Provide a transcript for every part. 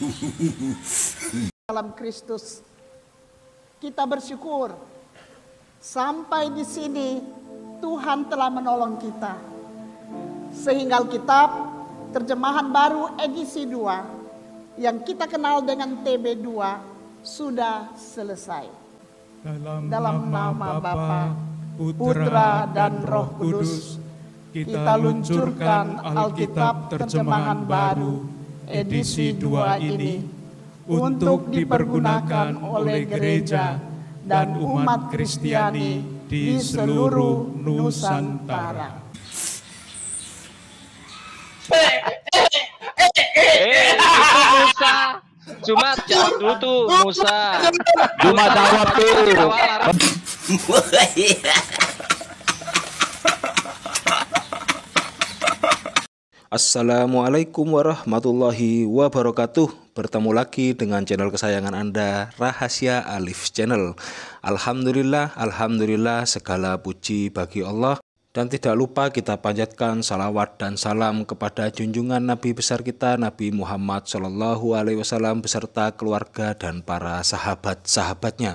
Dalam Kristus kita bersyukur sampai di sini Tuhan telah menolong kita. Sehingga Alkitab terjemahan baru edisi 2 yang kita kenal dengan TB2 sudah selesai. Dalam, Dalam nama, nama Bapa, Putra, Putra dan Roh Kudus, kita, kita luncurkan Alkitab terjemahan baru edisi 2 ini untuk dipergunakan oleh gereja dan umat Kristiani di seluruh Nusantara. Musa. Cuma jawab dulu tuh Musa. Cuma jawab tuh. Assalamualaikum warahmatullahi wabarakatuh Bertemu lagi dengan channel kesayangan Anda Rahasia Alif Channel Alhamdulillah, Alhamdulillah segala puji bagi Allah dan tidak lupa kita panjatkan salawat dan salam kepada junjungan Nabi besar kita Nabi Muhammad SAW beserta keluarga dan para sahabat-sahabatnya.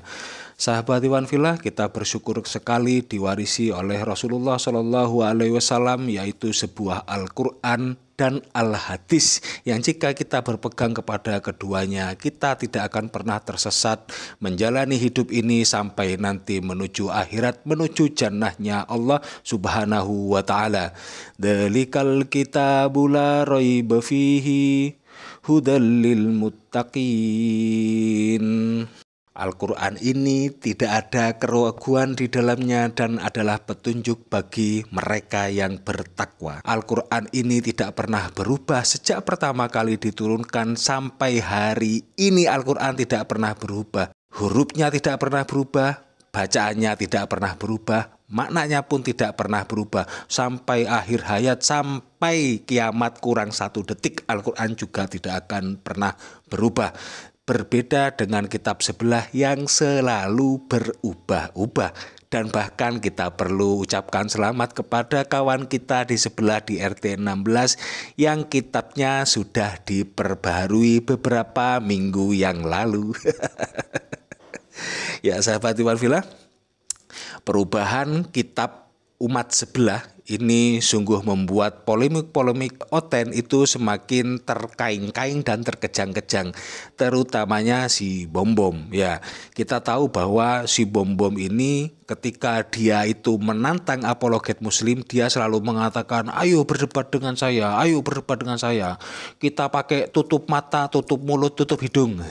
Sahabat Iwan Villa, kita bersyukur sekali diwarisi oleh Rasulullah Shallallahu Alaihi Wasallam yaitu sebuah Al-Quran dan al-hadis yang jika kita berpegang kepada keduanya kita tidak akan pernah tersesat menjalani hidup ini sampai nanti menuju akhirat menuju jannahnya Allah subhanahu wa ta'ala delikal kitabula roiba bafihi hudallil muttaqin Al-Quran ini tidak ada keraguan di dalamnya dan adalah petunjuk bagi mereka yang bertakwa. Al-Quran ini tidak pernah berubah sejak pertama kali diturunkan sampai hari ini Al-Quran tidak pernah berubah. Hurufnya tidak pernah berubah, bacaannya tidak pernah berubah, maknanya pun tidak pernah berubah. Sampai akhir hayat, sampai kiamat kurang satu detik, Al-Quran juga tidak akan pernah berubah berbeda dengan kitab sebelah yang selalu berubah-ubah dan bahkan kita perlu ucapkan selamat kepada kawan kita di sebelah di RT 16 yang kitabnya sudah diperbarui beberapa minggu yang lalu. ya sahabat Iwan Villa, perubahan kitab umat sebelah ini sungguh membuat polemik-polemik Oten itu semakin terkaing-kaing dan terkejang-kejang, terutamanya si Bom Bom. Ya, kita tahu bahwa si Bom Bom ini ketika dia itu menantang apologet Muslim, dia selalu mengatakan, "Ayo berdebat dengan saya, ayo berdebat dengan saya." Kita pakai tutup mata, tutup mulut, tutup hidung.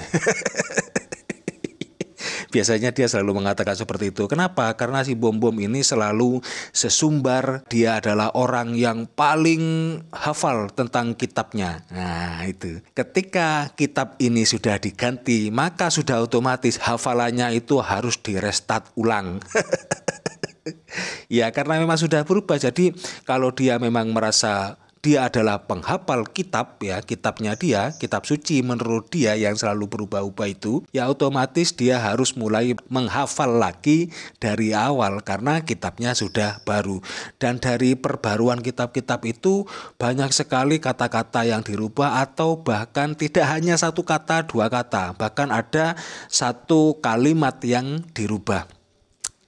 Biasanya dia selalu mengatakan seperti itu. Kenapa? Karena si Bom Bom ini selalu sesumbar. Dia adalah orang yang paling hafal tentang kitabnya. Nah, itu. Ketika kitab ini sudah diganti, maka sudah otomatis hafalannya itu harus direstat ulang. ya karena memang sudah berubah. Jadi kalau dia memang merasa dia adalah penghafal kitab ya, kitabnya dia, kitab suci menurut dia yang selalu berubah-ubah itu, ya otomatis dia harus mulai menghafal lagi dari awal karena kitabnya sudah baru. Dan dari perbaruan kitab-kitab itu banyak sekali kata-kata yang dirubah atau bahkan tidak hanya satu kata, dua kata, bahkan ada satu kalimat yang dirubah.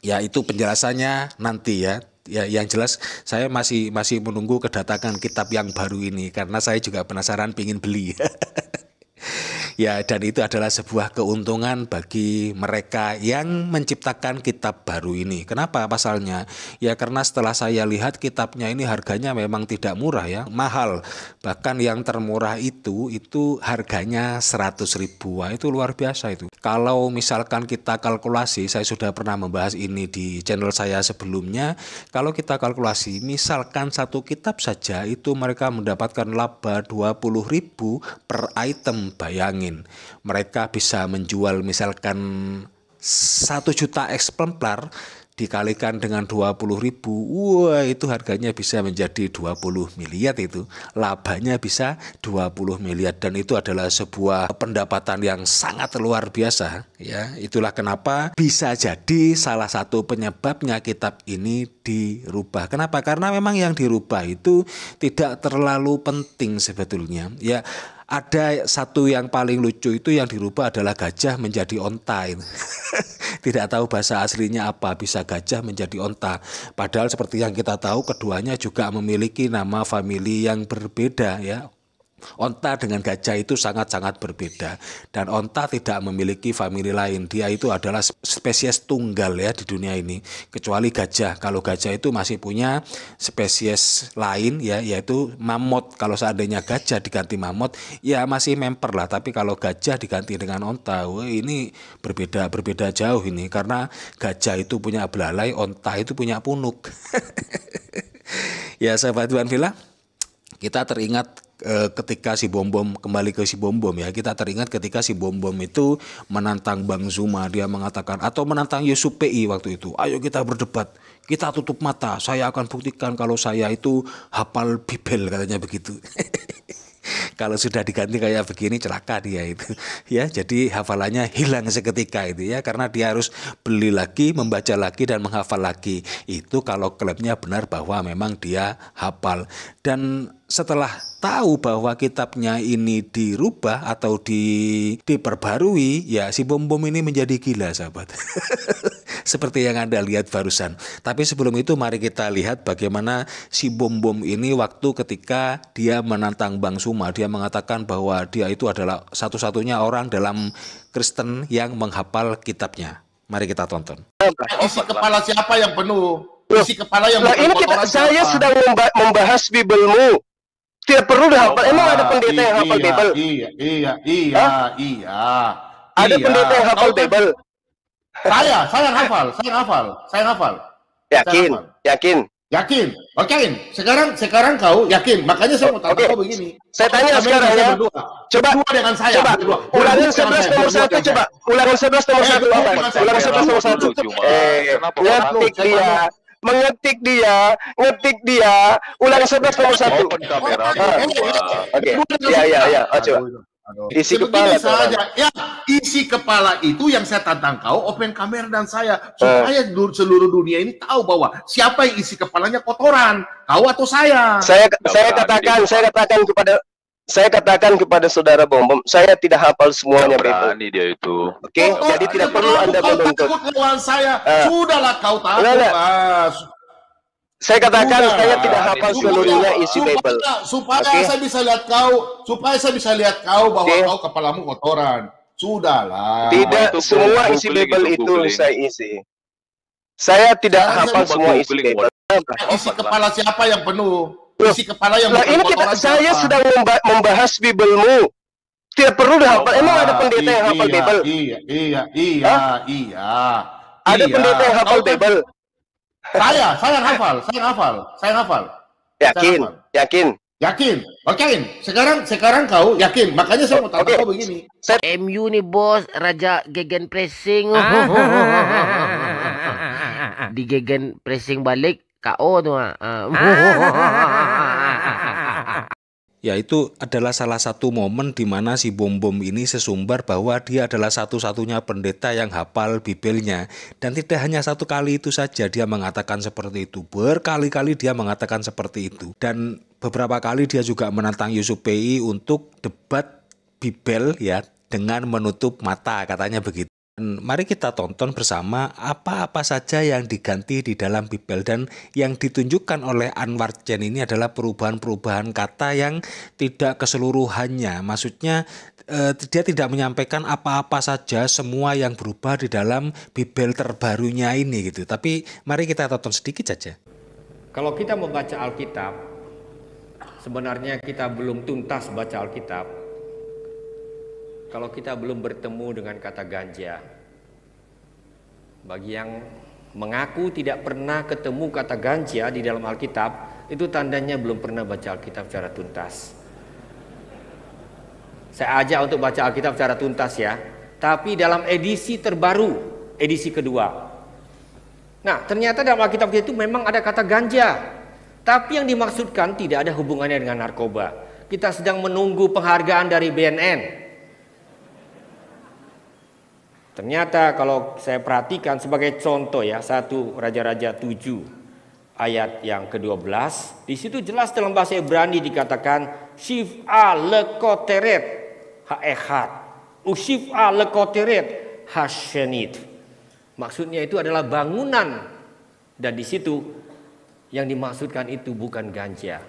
Ya itu penjelasannya nanti ya ya yang jelas saya masih masih menunggu kedatangan kitab yang baru ini karena saya juga penasaran pingin beli ya, dan itu adalah sebuah keuntungan bagi mereka yang menciptakan kitab baru ini. Kenapa pasalnya? Ya karena setelah saya lihat kitabnya ini harganya memang tidak murah ya, mahal. Bahkan yang termurah itu itu harganya 100 ribu. Wah, itu luar biasa itu. Kalau misalkan kita kalkulasi, saya sudah pernah membahas ini di channel saya sebelumnya, kalau kita kalkulasi misalkan satu kitab saja itu mereka mendapatkan laba 20 ribu per item bayangin mereka bisa menjual misalkan satu juta eksemplar dikalikan dengan dua puluh ribu wah itu harganya bisa menjadi dua puluh miliar itu labanya bisa dua puluh miliar dan itu adalah sebuah pendapatan yang sangat luar biasa ya itulah kenapa bisa jadi salah satu penyebabnya kitab ini dirubah kenapa karena memang yang dirubah itu tidak terlalu penting sebetulnya ya ada satu yang paling lucu itu yang dirubah adalah gajah menjadi onta. Tidak tahu bahasa aslinya apa, bisa gajah menjadi onta. Padahal seperti yang kita tahu keduanya juga memiliki nama famili yang berbeda ya. Onta dengan gajah itu sangat-sangat berbeda dan onta tidak memiliki famili lain. Dia itu adalah spesies tunggal ya di dunia ini. Kecuali gajah. Kalau gajah itu masih punya spesies lain ya yaitu mamut. Kalau seandainya gajah diganti mamut ya masih memper lah. Tapi kalau gajah diganti dengan onta wah ini berbeda berbeda jauh ini karena gajah itu punya belalai, onta itu punya punuk. ya sahabat Tuhan Villa, kita teringat Eh, ketika si bom bom kembali ke si bom bom ya kita teringat ketika si bom bom itu menantang Bang Zuma dia mengatakan atau menantang Yusuf PI waktu itu ayo kita berdebat kita tutup mata saya akan buktikan kalau saya itu hafal Bibel katanya begitu kalau sudah diganti kayak begini celaka dia itu ya jadi hafalannya hilang seketika itu ya karena dia harus beli lagi membaca lagi dan menghafal lagi itu kalau klubnya benar bahwa memang dia hafal dan setelah tahu bahwa kitabnya ini dirubah atau di, diperbarui, ya si bom bom ini menjadi gila, sahabat. Seperti yang Anda lihat barusan. Tapi sebelum itu mari kita lihat bagaimana si bom bom ini waktu ketika dia menantang Bang Suma, dia mengatakan bahwa dia itu adalah satu-satunya orang dalam Kristen yang menghafal kitabnya. Mari kita tonton. Isi kepala siapa yang penuh? Isi kepala yang nah, ini kita, saya sedang membahas Bibelmu. Tidak perlu dihafal. Emang ada pendeta yang hafal iya, Bible? Iya, iya, iya, Hah? iya. Ada iya. pendeta yang hafal Tau, kan? Bible? Saya, saya hafal, saya hafal, saya hafal. Yakin, saya hafal. yakin. Yakin, yakin. Sekarang, sekarang kau yakin. Makanya saya mau tanya okay. kau begini. Saya tanya Kamu sekarang ya. Berdua. Coba berdua dengan saya. Coba. Berdua. Ulangan sebelas nomor eh, satu coba. Ulangan sebelas nomor satu Ulangan sebelas nomor satu. Eh, ngetik dia mengetik dia, ngetik dia, ulang sebelas nomor satu. Ah. Oke, ya ya ya, coba. Isi kepala kepala saja. Ya, isi kepala itu yang saya tantang kau, open kamera dan saya supaya uh. seluruh dunia ini tahu bahwa siapa yang isi kepalanya kotoran, kau atau saya. Saya saya katakan, saya katakan kepada saya katakan kepada saudara Bombom, saya tidak hafal semuanya Bebo. Berani dia itu. Oke, okay? oh, jadi oh, tidak perlu Anda menuntut. Kawan saya, uh, sudahlah kau tahu, enggak, Mas. Saya katakan Sudah. saya tidak hafal seluruhnya isi supaya, Bible. Supaya okay? saya bisa lihat kau, supaya saya bisa lihat kau bahwa okay. kau kepalamu kotoran. Sudahlah. Tidak itu semua isi Bible itu itu saya isi. Saya tidak saya hafal semua isi Bible. Isi kepala siapa yang penuh? isi kepala yang bukan ini kita, saya apa? sedang membahas bibelmu tidak perlu oh, hafal emang ada iya, pendeta yang hafal iya, iya iya iya Hah? iya ada iya. pendeta yang hafal Tau, kan? saya saya hafal saya hafal saya hafal yakin saya hafal. yakin Yakin, okay. Sekarang, sekarang kau yakin. Makanya saya mau tanya okay. kau begini. Set. MU nih bos, raja gegen pressing. Di gegen pressing balik, KO tuh. Ah. ya itu adalah salah satu momen di mana si Bom Bom ini sesumbar bahwa dia adalah satu-satunya pendeta yang hafal Bibelnya dan tidak hanya satu kali itu saja dia mengatakan seperti itu berkali-kali dia mengatakan seperti itu dan beberapa kali dia juga menantang Yusuf PI untuk debat Bibel ya dengan menutup mata katanya begitu Mari kita tonton bersama apa-apa saja yang diganti di dalam Bibel dan yang ditunjukkan oleh Anwar Jan ini adalah perubahan-perubahan kata yang tidak keseluruhannya. Maksudnya eh, dia tidak menyampaikan apa-apa saja semua yang berubah di dalam Bibel terbarunya ini gitu. Tapi mari kita tonton sedikit saja. Kalau kita membaca Alkitab, sebenarnya kita belum tuntas baca Alkitab, kalau kita belum bertemu dengan kata ganja. Bagi yang mengaku tidak pernah ketemu kata ganja di dalam Alkitab, itu tandanya belum pernah baca Alkitab secara tuntas. Saya ajak untuk baca Alkitab secara tuntas ya, tapi dalam edisi terbaru, edisi kedua. Nah, ternyata dalam Alkitab itu memang ada kata ganja. Tapi yang dimaksudkan tidak ada hubungannya dengan narkoba. Kita sedang menunggu penghargaan dari BNN Ternyata kalau saya perhatikan sebagai contoh ya satu Raja-Raja 7 ayat yang ke-12 di situ jelas dalam bahasa Ibrani dikatakan shif a lekoteret haehat a lekoteret hashenit maksudnya itu adalah bangunan dan di situ yang dimaksudkan itu bukan ganja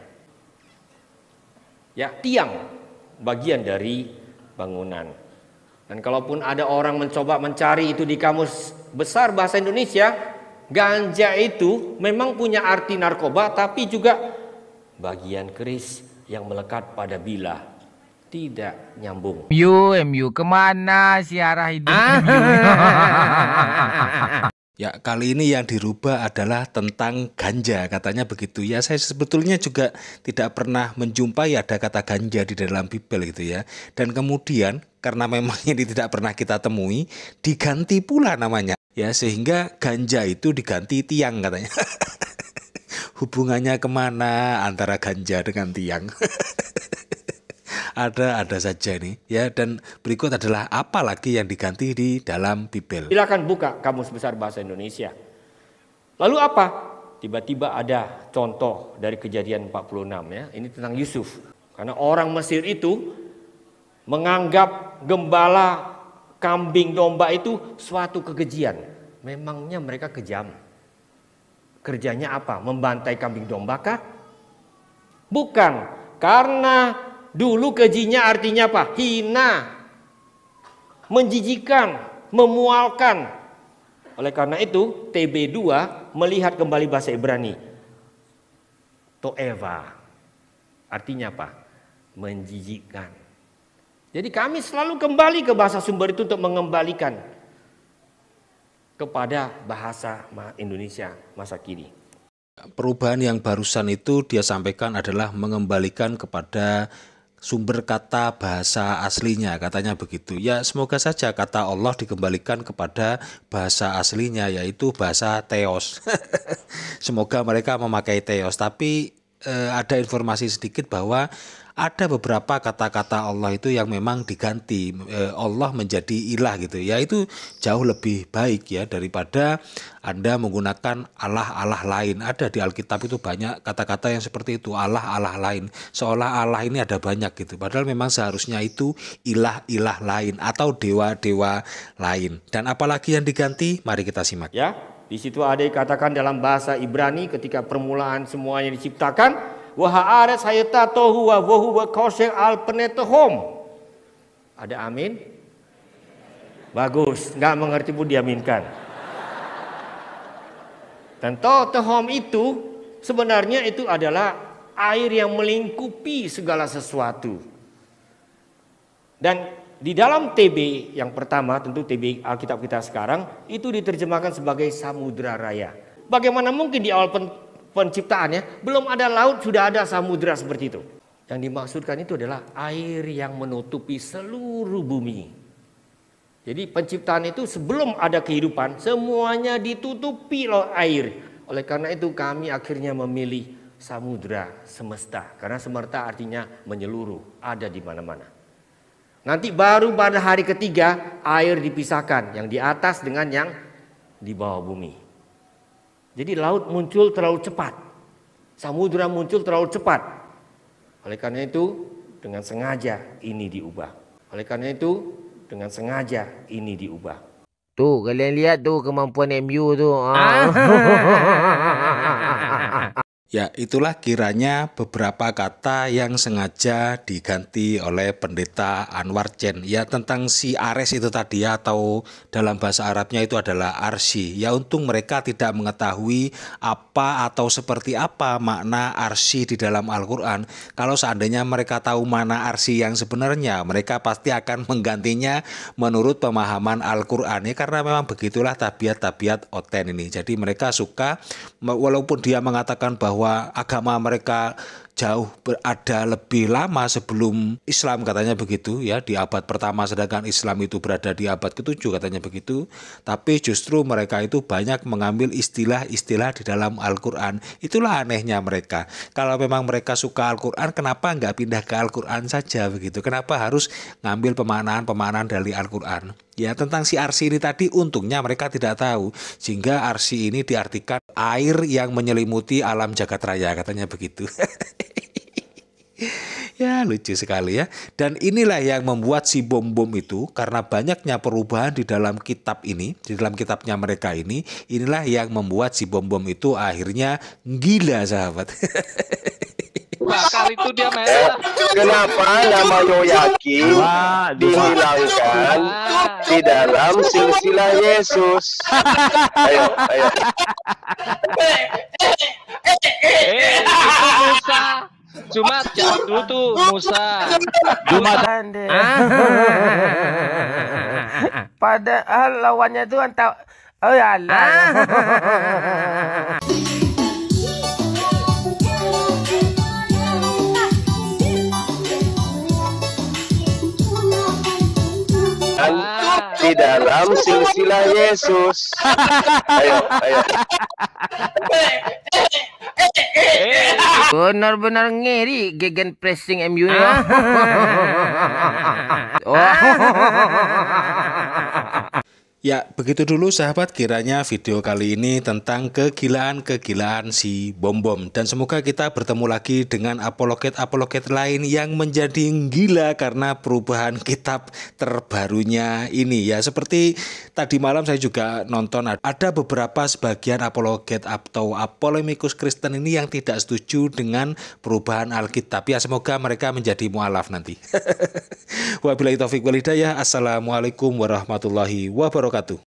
ya tiang bagian dari bangunan dan kalaupun ada orang mencoba mencari itu di kamus besar bahasa Indonesia, ganja itu memang punya arti narkoba tapi juga bagian keris yang melekat pada bila tidak nyambung. MU, MU kemana siarah hidup? Ah. Ya, kali ini yang dirubah adalah tentang ganja, katanya begitu. Ya, saya sebetulnya juga tidak pernah menjumpai ada kata ganja di dalam Bible gitu ya. Dan kemudian karena memang ini tidak pernah kita temui, diganti pula namanya. Ya, sehingga ganja itu diganti tiang katanya. Hubungannya kemana antara ganja dengan tiang? ada ada saja ini ya dan berikut adalah apa lagi yang diganti di dalam Bibel. Silakan buka kamus besar bahasa Indonesia. Lalu apa? Tiba-tiba ada contoh dari kejadian 46 ya. Ini tentang Yusuf. Karena orang Mesir itu menganggap gembala kambing domba itu suatu kekejian. Memangnya mereka kejam. Kerjanya apa? Membantai kambing domba kah? Bukan, karena Dulu kejinya artinya apa? Hina. Menjijikan, memualkan. Oleh karena itu, TB2 melihat kembali bahasa Ibrani. Toeva. Artinya apa? Menjijikan. Jadi kami selalu kembali ke bahasa sumber itu untuk mengembalikan kepada bahasa Indonesia masa kini. Perubahan yang barusan itu dia sampaikan adalah mengembalikan kepada sumber kata bahasa aslinya katanya begitu ya semoga saja kata Allah dikembalikan kepada bahasa aslinya yaitu bahasa teos semoga mereka memakai teos tapi eh, ada informasi sedikit bahwa ada beberapa kata-kata Allah itu yang memang diganti eh, Allah menjadi ilah gitu ya itu jauh lebih baik ya daripada Anda menggunakan Allah-Allah lain ada di Alkitab itu banyak kata-kata yang seperti itu Allah-Allah lain seolah Allah ini ada banyak gitu padahal memang seharusnya itu ilah-ilah lain atau dewa-dewa lain dan apalagi yang diganti mari kita simak ya di situ ada dikatakan dalam bahasa Ibrani ketika permulaan semuanya diciptakan Wahaaret sayuta tohu wa wohu wa kosir al penetohom. Ada amin? Bagus, nggak mengerti pun diaminkan. Dan tohom itu sebenarnya itu adalah air yang melingkupi segala sesuatu. Dan di dalam TB yang pertama tentu TB Alkitab kita sekarang itu diterjemahkan sebagai samudra raya. Bagaimana mungkin di awal penciptaannya, belum ada laut sudah ada samudra seperti itu. Yang dimaksudkan itu adalah air yang menutupi seluruh bumi. Jadi penciptaan itu sebelum ada kehidupan semuanya ditutupi oleh air. Oleh karena itu kami akhirnya memilih samudra semesta karena semerta artinya menyeluruh, ada di mana-mana. Nanti baru pada hari ketiga air dipisahkan yang di atas dengan yang di bawah bumi. Jadi laut muncul terlalu cepat. samudera muncul terlalu cepat. Oleh karena itu dengan sengaja ini diubah. Oleh karena itu dengan sengaja ini diubah. Tuh kalian lihat tuh kemampuan MU tuh. Ah. Ya, itulah kiranya beberapa kata yang sengaja diganti oleh pendeta Anwar Chen. Ya, tentang si Ares itu tadi ya, atau dalam bahasa Arabnya itu adalah Arsi. Ya, untung mereka tidak mengetahui apa atau seperti apa makna Arsi di dalam Al-Quran. Kalau seandainya mereka tahu mana Arsi yang sebenarnya, mereka pasti akan menggantinya menurut pemahaman Al-Quran. Ya, karena memang begitulah tabiat-tabiat Oten ini. Jadi mereka suka, walaupun dia mengatakan bahwa bahwa agama mereka jauh berada lebih lama sebelum Islam katanya begitu ya di abad pertama sedangkan Islam itu berada di abad ke ketujuh katanya begitu tapi justru mereka itu banyak mengambil istilah-istilah di dalam Al-Quran itulah anehnya mereka kalau memang mereka suka Al-Quran kenapa nggak pindah ke Al-Quran saja begitu kenapa harus ngambil pemanahan-pemanahan dari Al-Quran Ya tentang si arsi ini tadi untungnya mereka tidak tahu sehingga arsi ini diartikan air yang menyelimuti alam jagat raya katanya begitu. ya lucu sekali ya. Dan inilah yang membuat si bom bom itu karena banyaknya perubahan di dalam kitab ini, di dalam kitabnya mereka ini, inilah yang membuat si bom bom itu akhirnya gila sahabat. bakal itu dia eh, merah. Kenapa nama Yoyaki Wah, dihilangkan di dalam silsilah Yesus? Ayo, ayo. Eh, itu Musa. Cuma jadu tuh Musa. Cuma deh. Padahal lawannya tuh entah. Kan oh ya Allah. di dalam silsilah Yesus. ayo, ayo. Benar-benar ngeri gegen pressing MU nya. oh. Ya, begitu dulu sahabat kiranya video kali ini tentang kegilaan-kegilaan si Bom Bom dan semoga kita bertemu lagi dengan apologet-apologet lain yang menjadi gila karena perubahan kitab terbarunya ini ya seperti Tadi malam saya juga nonton ada beberapa sebagian apologet atau apolemikus Kristen ini yang tidak setuju dengan perubahan Alkitab. Ya semoga mereka menjadi mualaf nanti. Wabillahi taufiq walhidayah. Assalamualaikum warahmatullahi wabarakatuh.